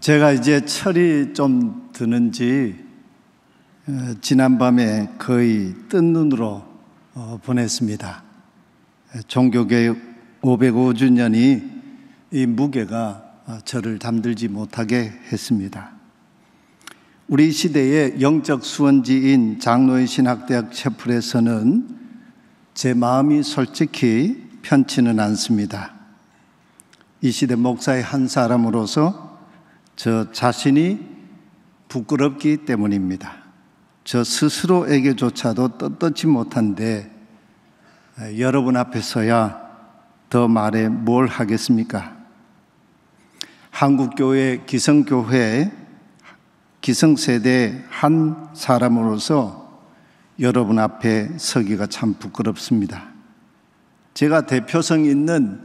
제가 이제 철이 좀 드는지 어, 지난밤에 거의 뜬 눈으로 어, 보냈습니다. 종교개혁 505주년이 이 무게가 어, 저를 잠들지 못하게 했습니다. 우리 시대의 영적 수원지인 장로의 신학대학 채플에서는 제 마음이 솔직히 편치는 않습니다. 이 시대 목사의 한 사람으로서 저 자신이 부끄럽기 때문입니다. 저 스스로에게조차도 떳떳지 못한데 여러분 앞에서야 더 말해 뭘 하겠습니까? 한국교회 기성교회 기성세대 한 사람으로서 여러분 앞에 서기가 참 부끄럽습니다. 제가 대표성 있는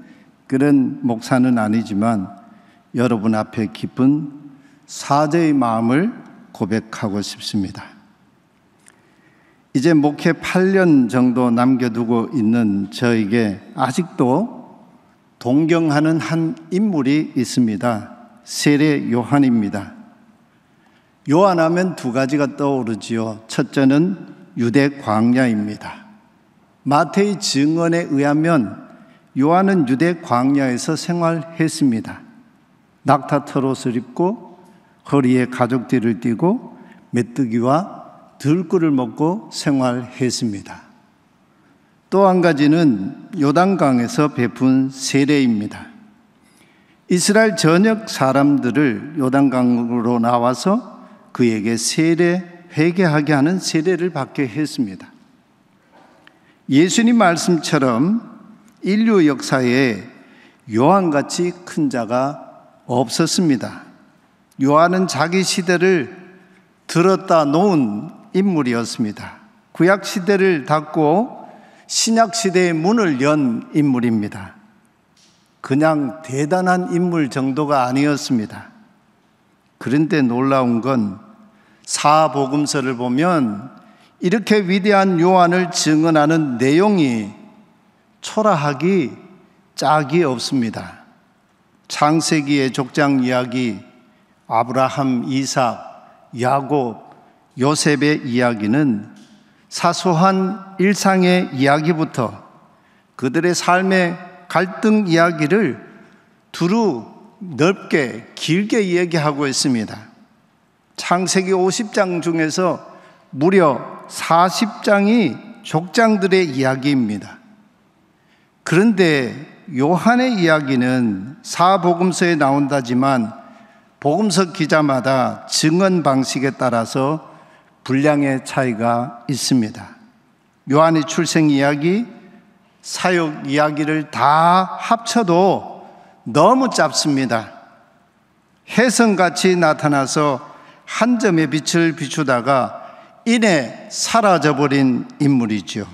그런 목사는 아니지만 여러분 앞에 깊은 사죄의 마음을 고백하고 싶습니다. 이제 목회 8년 정도 남겨두고 있는 저에게 아직도 동경하는 한 인물이 있습니다. 세례 요한입니다. 요한하면 두 가지가 떠오르지요. 첫째는 유대 광야입니다. 마태의 증언에 의하면 요한은 유대 광야에서 생활했습니다. 낙타 털옷을 입고 허리에 가족띠를 띠고 메뚜기와 들꿀을 먹고 생활했습니다. 또 한 가지는 요단강에서 베푼 세례입니다. 이스라엘 전역 사람들을 요단강으로 나와서 그에게 세례 회개하게 하는 세례를 받게 했습니다. 예수님 말씀처럼 인류 역사에 요한같이 큰 자가 없었습니다. 요한은 자기 시대를 들었다 놓은 인물이었습니다. 구약 시대를 닫고 신약 시대의 문을 연 인물입니다. 그냥 대단한 인물 정도가 아니었습니다. 그런데 놀라운 건 사복음서를 보면 이렇게 위대한 요한을 증언하는 내용이 초라하기 짝이 없습니다. 창세기의 족장 이야기, 아브라함, 이삭, 야곱, 요셉의 이야기는 사소한 일상의 이야기부터 그들의 삶의 갈등 이야기를 두루 넓게 길게 이야기하고 있습니다. 창세기 50장 중에서 무려 40장이 족장들의 이야기입니다. 그런데 요한의 이야기는 사복음서에 나온다지만 복음서 기자마다 증언 방식에 따라서 분량의 차이가 있습니다. 요한의 출생 이야기, 사역 이야기를 다 합쳐도 너무 짧습니다. 해성같이 나타나서 한 점의 빛을 비추다가 이내 사라져버린 인물이죠.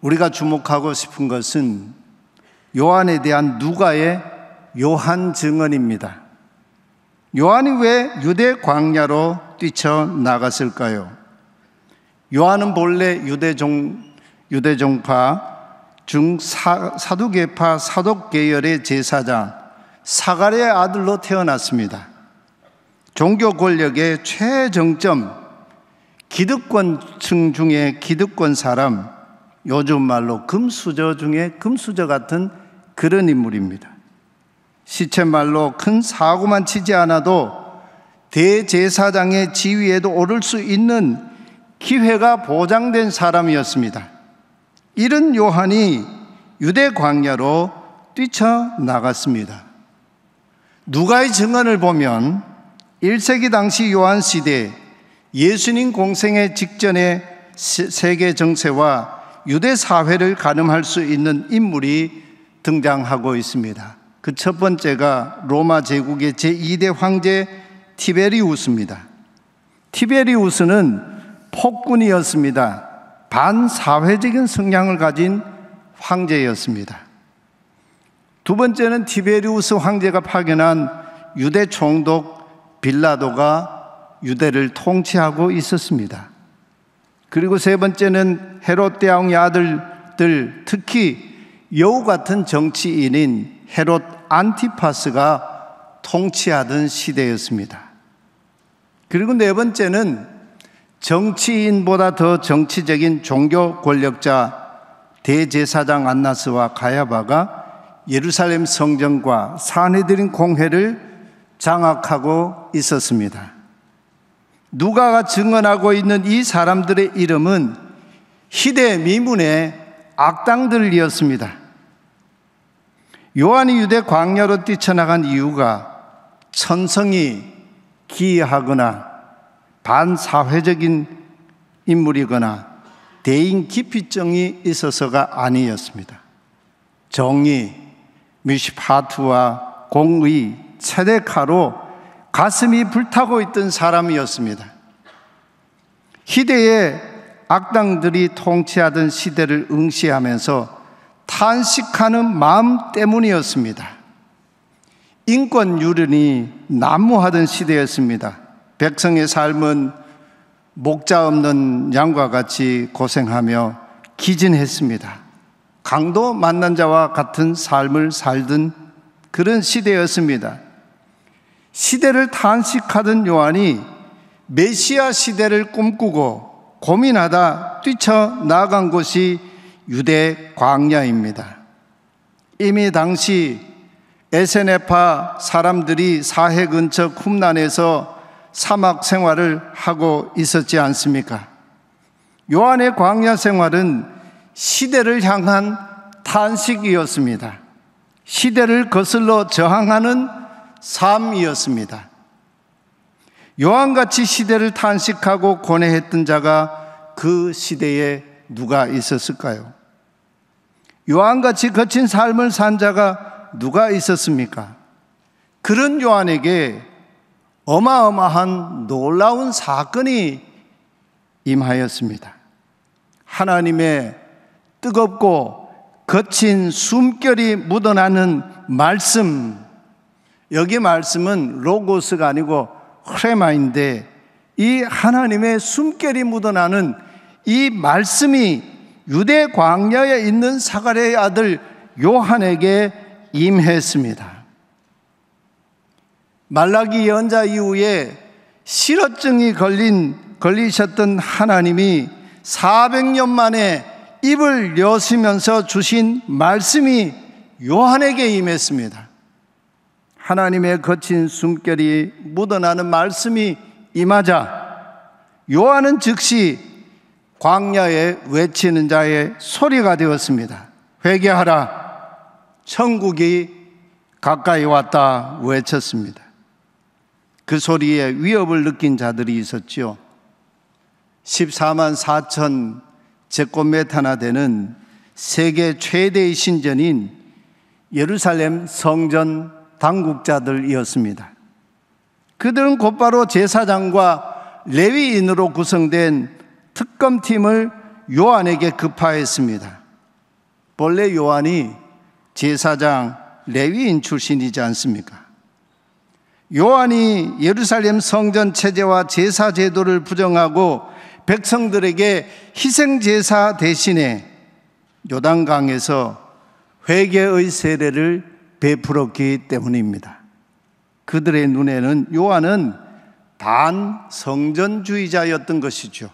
우리가 주목하고 싶은 것은 요한에 대한 누가의 요한 증언입니다. 요한이 왜 유대 광야로 뛰쳐나갔을까요? 요한은 본래 유대종, 유대종파 중 사, 사두계파 사독계열의 제사장 사가랴의 아들로 태어났습니다. 종교 권력의 최정점, 기득권층 중에 기득권 사람, 요즘 말로 금수저 중에 금수저 같은 그런 인물입니다. 시체 말로 큰 사고만 치지 않아도 대제사장의 지위에도 오를 수 있는 기회가 보장된 사람이었습니다. 이런 요한이 유대 광야로 뛰쳐나갔습니다. 누가의 증언을 보면 1세기 당시 요한 시대 예수님 공생의 직전의 세계 정세와 유대 사회를 가늠할 수 있는 인물이 등장하고 있습니다. 그 첫 번째가 로마 제국의 제2대 황제 티베리우스입니다. 티베리우스는 폭군이었습니다. 반사회적인 성향을 가진 황제였습니다. 두 번째는 티베리우스 황제가 파견한 유대 총독 빌라도가 유대를 통치하고 있었습니다. 그리고 세 번째는 헤롯 대왕의 아들들 특히 여우 같은 정치인인 헤롯 안티파스가 통치하던 시대였습니다. 그리고 네 번째는 정치인보다 더 정치적인 종교 권력자 대제사장 안나스와 가야바가 예루살렘 성전과 사내들인 공회를 장악하고 있었습니다. 누가가 증언하고 있는 이 사람들의 이름은 시대 미문의 악당들이었습니다. 요한이 유대 광야로 뛰쳐나간 이유가 천성이 기이하거나 반사회적인 인물이거나 대인 기피증이 있어서가 아니었습니다. 정의, 미시파트와 공의, 체데카로 가슴이 불타고 있던 사람이었습니다. 희대의 악당들이 통치하던 시대를 응시하면서 탄식하는 마음 때문이었습니다. 인권 유린이 난무하던 시대였습니다. 백성의 삶은 목자 없는 양과 같이 고생하며 기진했습니다. 강도 만난 자와 같은 삶을 살던 그런 시대였습니다. 시대를 탄식하던 요한이 메시아 시대를 꿈꾸고 고민하다 뛰쳐나간 곳이 유대 광야입니다. 이미 당시 에세네파 사람들이 사해 근처 쿰난에서 사막 생활을 하고 있었지 않습니까? 요한의 광야 생활은 시대를 향한 탄식이었습니다. 시대를 거슬러 저항하는 삶이었습니다. 요한같이 시대를 탄식하고 고뇌했던 자가 그 시대의 누가 있었을까요? 요한같이 거친 삶을 산 자가 누가 있었습니까? 그런 요한에게 어마어마한 놀라운 사건이 임하였습니다. 하나님의 뜨겁고 거친 숨결이 묻어나는 말씀. 여기 말씀은 로고스가 아니고 흐레마인데 이 하나님의 숨결이 묻어나는 이 말씀이 유대 광야에 있는 사가랴의 아들 요한에게 임했습니다. 말라기 연자 이후에 실어증이 걸린 걸리셨던 하나님이 400년 만에 입을 여시면서 주신 말씀이 요한에게 임했습니다. 하나님의 거친 숨결이 묻어나는 말씀이 임하자 요한은 즉시 광야에 외치는 자의 소리가 되었습니다. 회개하라. 천국이 가까이 왔다 외쳤습니다. 그 소리에 위협을 느낀 자들이 있었지요. 14만 4천 제곱메타나 되는 세계 최대의 신전인 예루살렘 성전 당국자들이었습니다. 그들은 곧바로 제사장과 레위인으로 구성된 특검팀을 요한에게 급파했습니다. 본래 요한이 제사장 레위인 출신이지 않습니까? 요한이 예루살렘 성전 체제와 제사 제도를 부정하고 백성들에게 희생 제사 대신에 요단강에서 회개의 세례를 베풀었기 때문입니다. 그들의 눈에는 요한은 반 성전주의자였던 것이죠.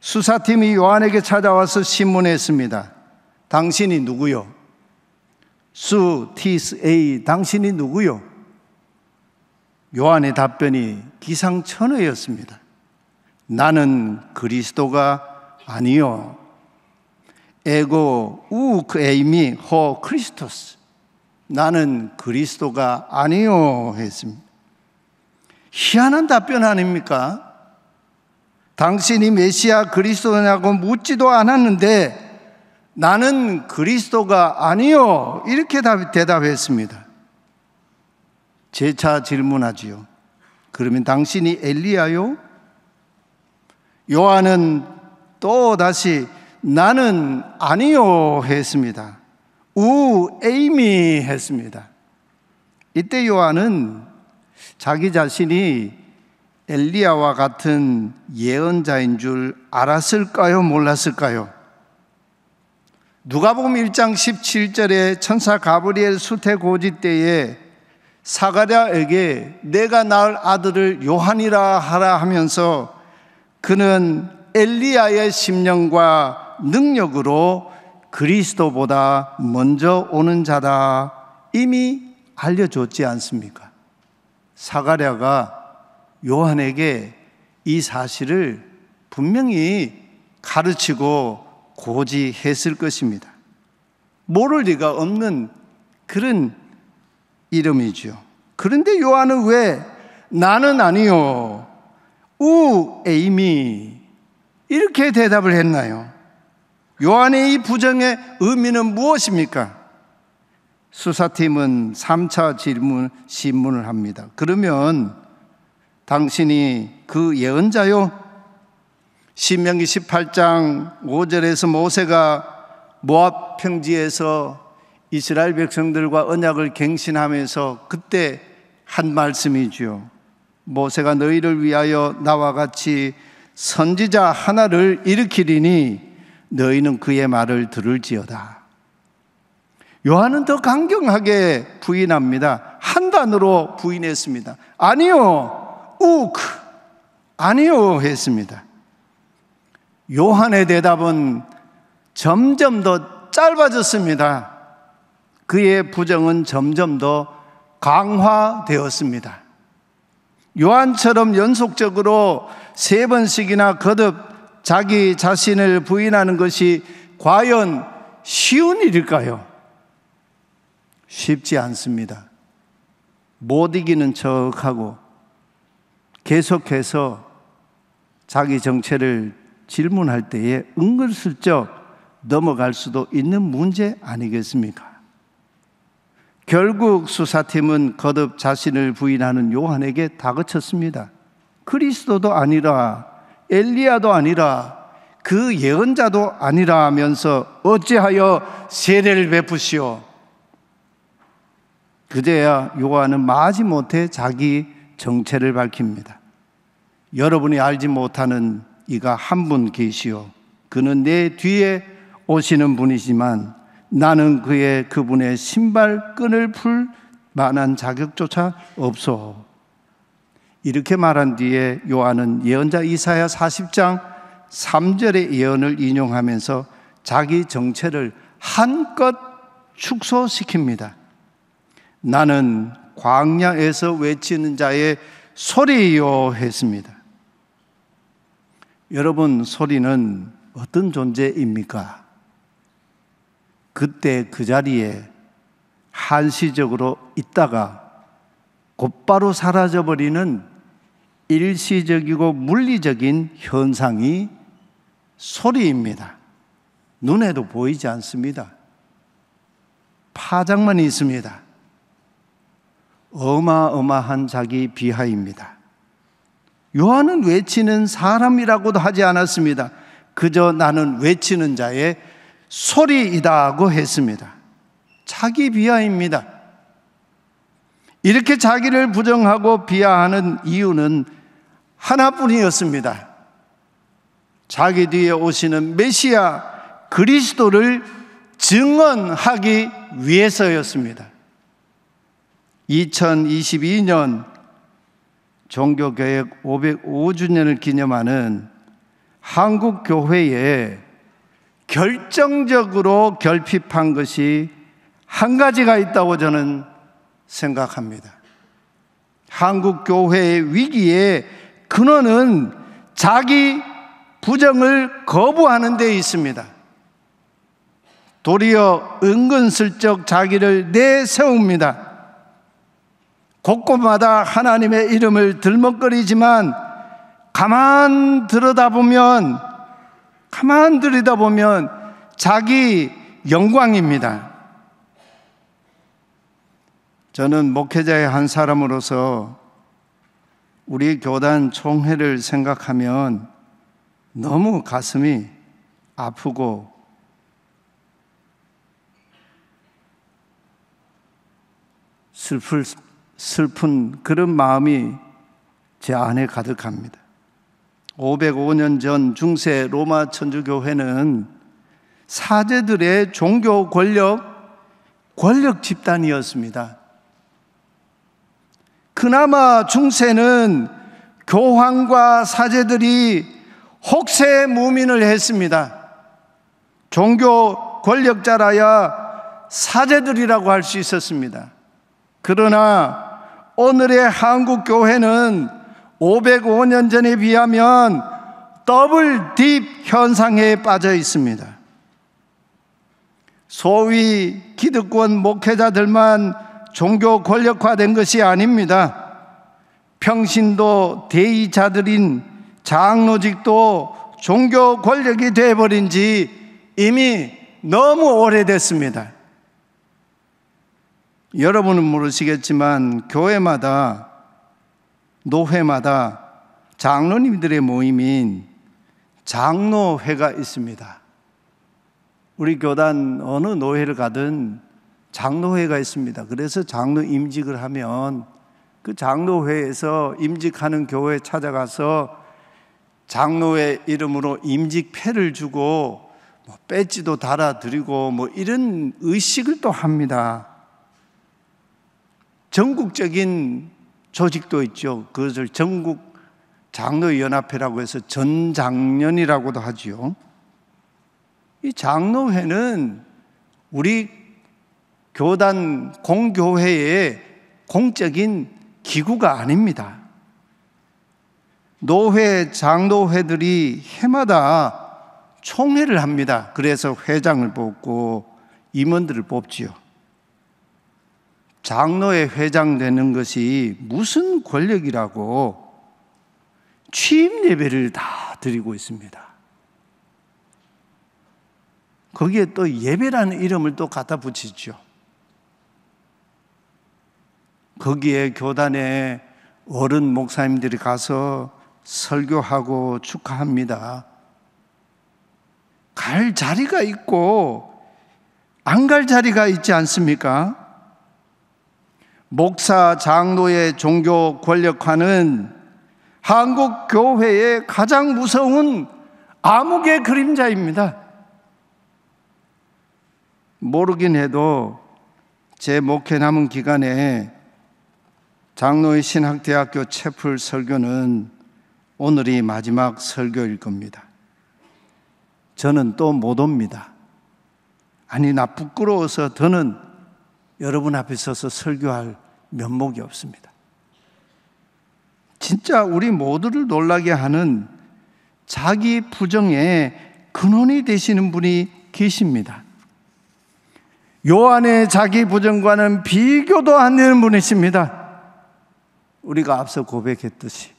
수사팀이 요한에게 찾아와서 신문했습니다. 당신이 누구요? 수, 티스, 에이, 당신이 누구요? 요한의 답변이 기상천외였습니다. 나는 그리스도가 아니요. 에고 우크 에이미 허 크리스토스. 나는 그리스도가 아니요 했습니다. 희한한 답변 아닙니까? 당신이 메시아 그리스도냐고 묻지도 않았는데 나는 그리스도가 아니요. 이렇게 대답했습니다. 제차 질문하지요. 그러면 당신이 엘리야요? 요한은 또 다시 나는 아니요 했습니다. 우 에이미 했습니다. 이때 요한은 자기 자신이 엘리야와 같은 예언자인 줄 알았을까요? 몰랐을까요? 누가복음 1장 17절에 천사 가브리엘 수태고지 때에 사가랴에게 내가 낳을 아들을 요한이라 하라 하면서 그는 엘리야의 심령과 능력으로 그리스도보다 먼저 오는 자다 이미 알려줬지 않습니까? 사가랴가 요한에게 이 사실을 분명히 가르치고 고지했을 것입니다. 모를 리가 없는 그런 이름이죠. 그런데 요한은 왜 나는 아니요. 우 에이미 이렇게 대답을 했나요? 요한의 이 부정의 의미는 무엇입니까? 수사팀은 3차 질문 신문을 합니다. 그러면 당신이 그 예언자요? 신명기 18장 5절에서 모세가 모압 평지에서 이스라엘 백성들과 언약을 갱신하면서 그때 한 말씀이지요. 모세가 너희를 위하여 나와 같이 선지자 하나를 일으키리니 너희는 그의 말을 들을지어다. 요한은 더 강경하게 부인합니다. 한 단으로 부인했습니다. 아니요. 욱! 아니요 했습니다. 요한의 대답은 점점 더 짧아졌습니다. 그의 부정은 점점 더 강화되었습니다. 요한처럼 연속적으로 세 번씩이나 거듭 자기 자신을 부인하는 것이 과연 쉬운 일일까요? 쉽지 않습니다. 못 이기는 척하고 계속해서 자기 정체를 질문할 때에 은근슬쩍 넘어갈 수도 있는 문제 아니겠습니까? 결국 수사팀은 거듭 자신을 부인하는 요한에게 다그쳤습니다. 그리스도도 아니라 엘리야도 아니라 그 예언자도 아니라 하면서 어찌하여 세례를 베푸시오. 그제야 요한은 마지못해 자기 정체를 밝힙니다. 여러분이 알지 못하는 이가 한 분 계시오. 그는 내 뒤에 오시는 분이지만 나는 그의 그분의 신발끈을 풀 만한 자격조차 없소. 이렇게 말한 뒤에 요한은 예언자 이사야 40장 3절의 예언을 인용하면서 자기 정체를 한껏 축소시킵니다. 나는 광야에서 외치는 자의 소리요 했습니다. 여러분, 소리는 어떤 존재입니까? 그때 그 자리에 한시적으로 있다가 곧바로 사라져버리는 일시적이고 물리적인 현상이 소리입니다. 눈에도 보이지 않습니다. 파장만 있습니다. 어마어마한 자기 비하입니다. 요한은 외치는 사람이라고도 하지 않았습니다. 그저 나는 외치는 자의 소리이다고 했습니다. 자기 비하입니다. 이렇게 자기를 부정하고 비하하는 이유는 하나뿐이었습니다. 자기 뒤에 오시는 메시아 그리스도를 증언하기 위해서였습니다. 2022년 종교개혁 505주년을 기념하는 한국교회에 결정적으로 결핍한 것이 한 가지가 있다고 저는 생각합니다. 한국교회의 위기의 근원은 자기 부정을 거부하는 데 있습니다. 도리어 은근슬쩍 자기를 내세웁니다. 곳곳마다 하나님의 이름을 들먹거리지만 가만 들여다보면 가만 들여다보면 자기 영광입니다. 저는 목회자의 한 사람으로서 우리 교단 총회를 생각하면 너무 가슴이 아프고 슬플 슬픈 그런 마음이 제 안에 가득합니다. 505년 전 중세 로마 천주교회는 사제들의 종교 권력, 권력 집단이었습니다. 그나마 중세는 교황과 사제들이 혹세 무민을 했습니다. 종교 권력자라야 사제들이라고 할 수 있었습니다. 그러나 오늘의 한국 교회는 505년 전에 비하면 더블 딥 현상에 빠져 있습니다. 소위 기득권 목회자들만 종교 권력화된 것이 아닙니다. 평신도 대의자들인 장로직도 종교 권력이 되어버린 지 이미 너무 오래됐습니다. 여러분은 모르시겠지만 교회마다 노회마다 장로님들의 모임인 장로회가 있습니다. 우리 교단 어느 노회를 가든 장로회가 있습니다. 그래서 장로 임직을 하면 그 장로회에서 임직하는 교회 찾아가서 장로회 이름으로 임직패를 주고 뭐 배지도 달아드리고 뭐 이런 의식을 또 합니다. 전국적인 조직도 있죠. 그것을 전국 장로연합회라고 해서 전장년이라고도 하지요. 이 장로회는 우리 교단 공교회의 공적인 기구가 아닙니다. 노회, 장로회들이 해마다 총회를 합니다. 그래서 회장을 뽑고 임원들을 뽑지요. 장로의 회장 되는 것이 무슨 권력이라고 취임 예배를 다 드리고 있습니다. 거기에 또 예배라는 이름을 또 갖다 붙이죠. 거기에 교단에 어른 목사님들이 가서 설교하고 축하합니다. 갈 자리가 있고 안 갈 자리가 있지 않습니까? 목사 장로의 종교 권력화는 한국 교회의 가장 무서운 암흑의 그림자입니다. 모르긴 해도 제 목회 남은 기간에 장로의 신학대학교 채플 설교는 오늘이 마지막 설교일 겁니다. 저는 또 못 옵니다. 아니, 나 부끄러워서 더는 여러분 앞에 서서 설교할 면목이 없습니다. 진짜 우리 모두를 놀라게 하는 자기 부정의 근원이 되시는 분이 계십니다. 요한의 자기 부정과는 비교도 안 되는 분이십니다. 우리가 앞서 고백했듯이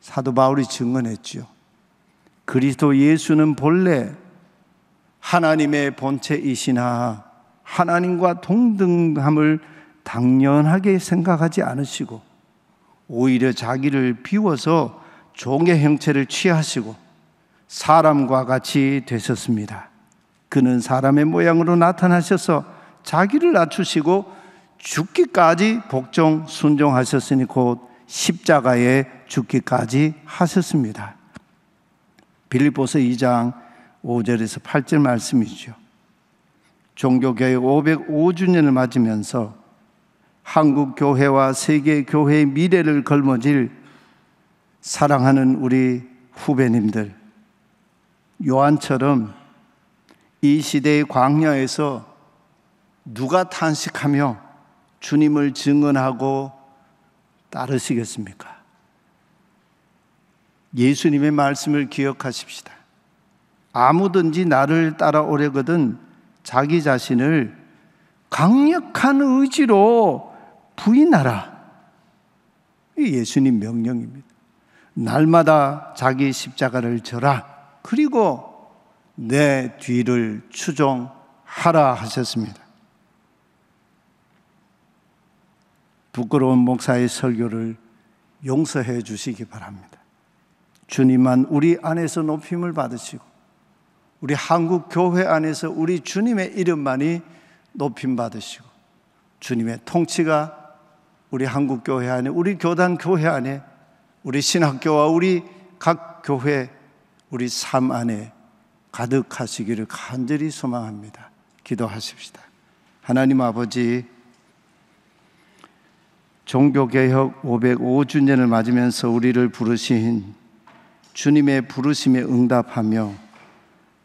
사도 바울이 증언했지요. 그리스도 예수는 본래 하나님의 본체이시나 하나님과 동등함을 당연하게 생각하지 않으시고 오히려 자기를 비워서 종의 형체를 취하시고 사람과 같이 되셨습니다. 그는 사람의 모양으로 나타나셔서 자기를 낮추시고 죽기까지 복종 순종하셨으니 곧 십자가에 죽기까지 하셨습니다. 빌립보서 2장 5절에서 8절 말씀이죠. 종교개혁 505주년을 맞으면서 한국 교회와 세계 교회의 미래를 걸머질 사랑하는 우리 후배님들 요한처럼 이 시대의 광야에서 누가 탄식하며 주님을 증언하고 따르시겠습니까? 예수님의 말씀을 기억하십시다. 아무든지 나를 따라오려거든 자기 자신을 강력한 의지로 부인하라. 예수님 명령입니다. 날마다 자기 십자가를 져라. 그리고 내 뒤를 추종하라 하셨습니다. 부끄러운 목사의 설교를 용서해 주시기 바랍니다. 주님만 우리 안에서 높임을 받으시고 우리 한국 교회 안에서 우리 주님의 이름만이 높임 받으시고 주님의 통치가 우리 한국 교회 안에 우리 교단 교회 안에 우리 신학교와 우리 각 교회 우리 삶 안에 가득하시기를 간절히 소망합니다. 기도하십시다. 하나님 아버지 종교개혁 505주년을 맞으면서 우리를 부르신 주님의 부르심에 응답하며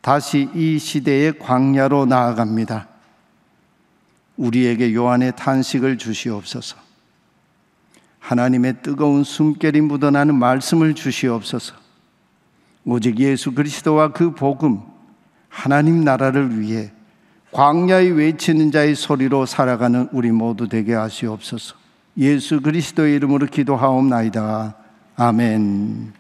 다시 이 시대의 광야로 나아갑니다. 우리에게 요한의 탄식을 주시옵소서. 하나님의 뜨거운 숨결이 묻어나는 말씀을 주시옵소서. 오직 예수 그리스도와 그 복음, 하나님 나라를 위해 광야에 외치는 자의 소리로 살아가는 우리 모두 되게 하시옵소서. 예수 그리스도의 이름으로 기도하옵나이다. 아멘.